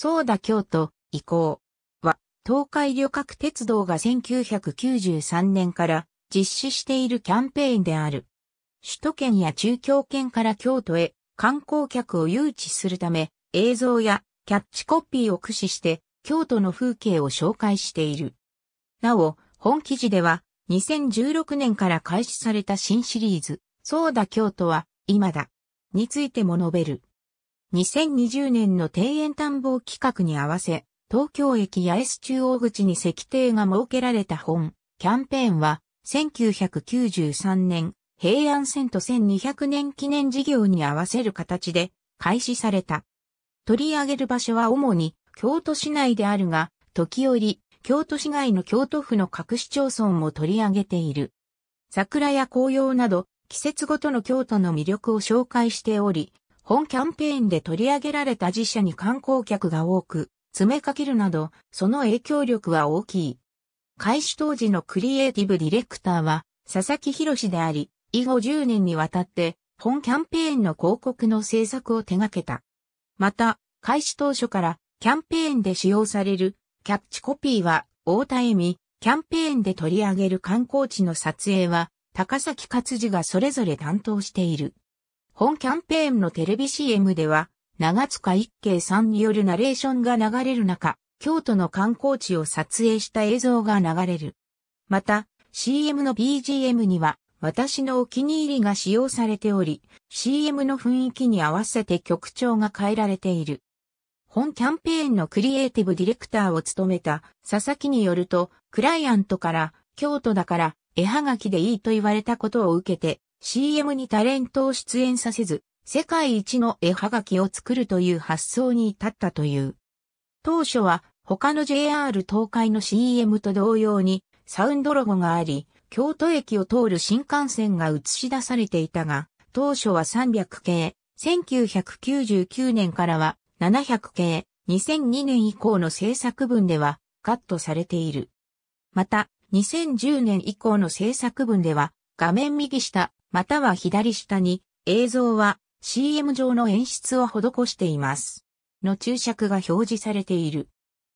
そうだ京都、以降は、東海旅客鉄道が1993年から実施しているキャンペーンである。首都圏や中京圏から京都へ観光客を誘致するため、映像やキャッチコピーを駆使して京都の風景を紹介している。なお、本記事では2016年から開始された新シリーズ、そうだ京都は今だについても述べる。2020年の庭園探訪企画に合わせ、東京駅八重洲中央口に石庭が設けられた本、キャンペーンは、1993年、平安遷都1200年記念事業に合わせる形で開始された。取り上げる場所は主に京都市内であるが、時折、京都市外の京都府の各市町村も取り上げている。桜や紅葉など、季節ごとの京都の魅力を紹介しており、本キャンペーンで取り上げられた自社に観光客が多く、詰めかけるなど、その影響力は大きい。開始当時のクリエイティブディレクターは、佐々木博であり、以後10年にわたって、本キャンペーンの広告の制作を手掛けた。また、開始当初から、キャンペーンで使用される、キャッチコピーは、大田恵美、キャンペーンで取り上げる観光地の撮影は、高崎勝治がそれぞれ担当している。本キャンペーンのテレビ CM では、長塚一慶さんによるナレーションが流れる中、京都の観光地を撮影した映像が流れる。また、CM の BGM には、私のお気に入りが使用されており、CM の雰囲気に合わせて曲調が変えられている。本キャンペーンのクリエイティブディレクターを務めた佐々木によると、クライアントから、京都だから、絵はがきでいいと言われたことを受けて、CM にタレントを出演させず、世界一の絵はがきを作るという発想に至ったという。当初は他の JR 東海の CM と同様にサウンドロゴがあり、京都駅を通る新幹線が映し出されていたが、当初は300系、1999年からは700系、2002年以降の制作分ではカットされている。また、2010年以降の制作分では、画面右下、または左下に映像は CM 上の演出を施しています。の注釈が表示されている。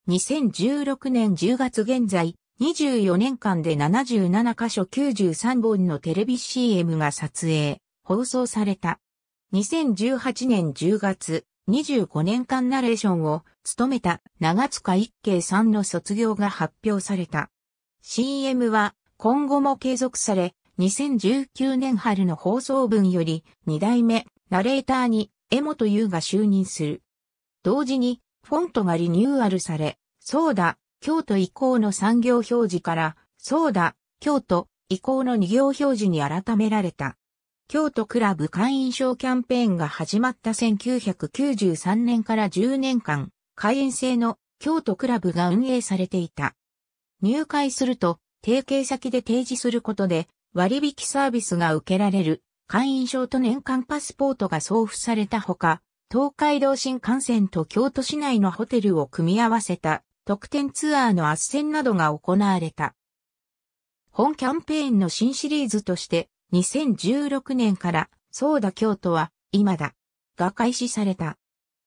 2016年10月現在、24年間で77箇所93本のテレビ CM が撮影、放送された。2018年10月、25年間ナレーションを務めた長塚一慶さんの卒業が発表された。CM は今後も継続され、2019年春の放送分より、2代目、ナレーターに、江本優が就任する。同時に、フォントがリニューアルされ、そうだ、京都以降の産業表示から、そうだ、京都以降の2行表示に改められた。京都クラブ会員証キャンペーンが始まった1993年から10年間、会員制の京都クラブが運営されていた。入会すると、提携先で提示することで、割引サービスが受けられる会員証と年間パスポートが送付されたほか、東海道新幹線と京都市内のホテルを組み合わせた特典ツアーの斡旋などが行われた。本キャンペーンの新シリーズとして2016年からそうだ京都は今だが開始された。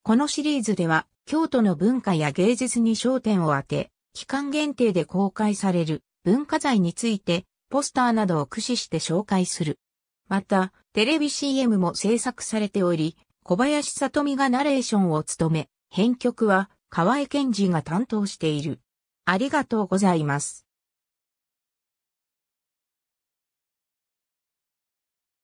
このシリーズでは京都の文化や芸術に焦点を当て、期間限定で公開される文化財についてポスターなどを駆使して紹介する。また、テレビ CM も制作されており、小林里美がナレーションを務め、編曲は河合健二が担当している。ありがとうございます。